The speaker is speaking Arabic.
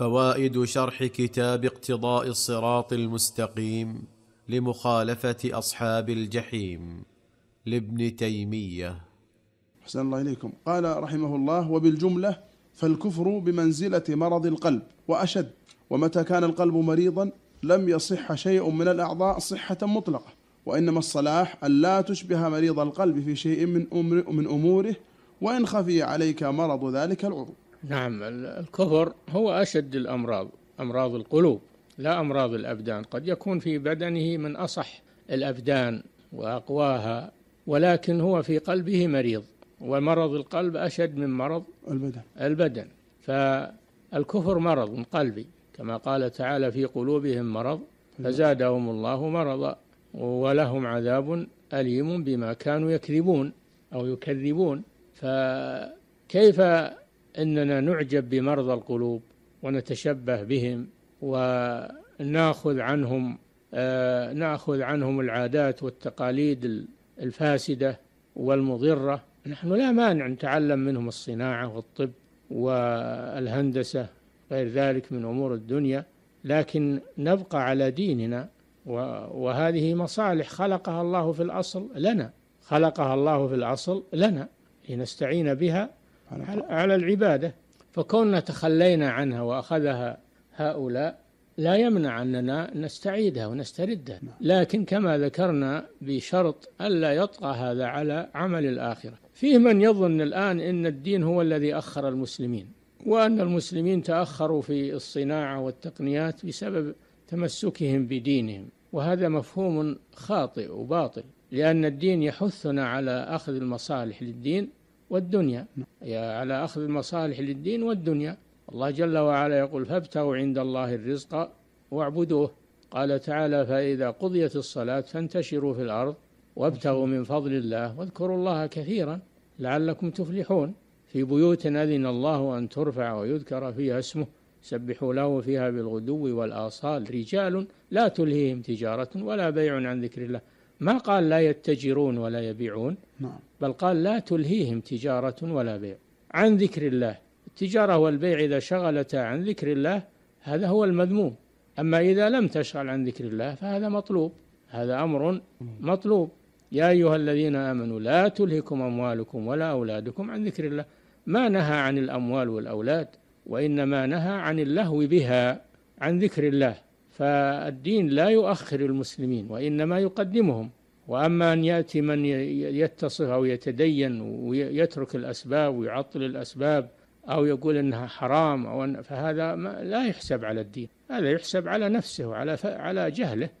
فوائد شرح كتاب اقتضاء الصراط المستقيم لمخالفه اصحاب الجحيم لابن تيميه احسن الله اليكم قال رحمه الله وبالجمله فالكفر بمنزله مرض القلب واشد ومتى كان القلب مريضا لم يصح شيء من الاعضاء صحه مطلقه وانما الصلاح ان لا تشبه مريض القلب في شيء من من اموره وان خفي عليك مرض ذلك العضو نعم الكفر هو أشد الأمراض أمراض القلوب لا أمراض الأبدان قد يكون في بدنه من أصح الأبدان وأقواها ولكن هو في قلبه مريض ومرض القلب أشد من مرض البدن البدن فالكفر مرض قلبي كما قال تعالى في قلوبهم مرض فزادهم الله مرضا ولهم عذاب أليم بما كانوا يكذبون أو يكذبون فكيف أننا نعجب بمرضى القلوب ونتشبه بهم وناخذ عنهم آه، ناخذ عنهم العادات والتقاليد الفاسدة والمضرة نحن لا مانع نتعلم منهم الصناعة والطب والهندسة غير ذلك من أمور الدنيا لكن نبقى على ديننا وهذه مصالح خلقها الله في الأصل لنا خلقها الله في الأصل لنا لنستعين بها على, على العبادة فكوننا تخلينا عنها وأخذها هؤلاء لا يمنع أننا نستعيدها ونستردها نعم. لكن كما ذكرنا بشرط ألا يطغى هذا على عمل الآخرة فيه من يظن الآن أن الدين هو الذي أخر المسلمين وأن المسلمين تأخروا في الصناعة والتقنيات بسبب تمسكهم بدينهم وهذا مفهوم خاطئ وباطل لأن الدين يحثنا على أخذ المصالح للدين والدنيا على أخذ المصالح للدين والدنيا الله جل وعلا يقول فابتغوا عند الله الرزق واعبدوه قال تعالى فإذا قضيت الصلاة فانتشروا في الأرض وابتغوا من فضل الله واذكروا الله كثيرا لعلكم تفلحون في بيوت أذن الله أن ترفع ويذكر فيها اسمه سبحوا له فيها بالغدو والآصال رجال لا تلهيهم تجارة ولا بيع عن ذكر الله ما قال لا يتجرون ولا يبيعون نعم. بل قال لا تلهيهم تجارة ولا بيع عن ذكر الله التجارة والبيع إذا شغلتا عن ذكر الله هذا هو المذموم أما إذا لم تشغل عن ذكر الله فهذا مطلوب هذا أمر مطلوب يا أيها الذين آمنوا لا تلهكم أموالكم ولا أولادكم عن ذكر الله ما نهى عن الأموال والأولاد وإنما نهى عن اللهو بها عن ذكر الله فالدين لا يؤخر المسلمين وإنما يقدمهم وأما أن يأتي من يتصف أو يتدين ويترك الأسباب ويعطل الأسباب أو يقول أنها حرام أو أن فهذا لا يحسب على الدين هذا يحسب على نفسه وعلى على جهله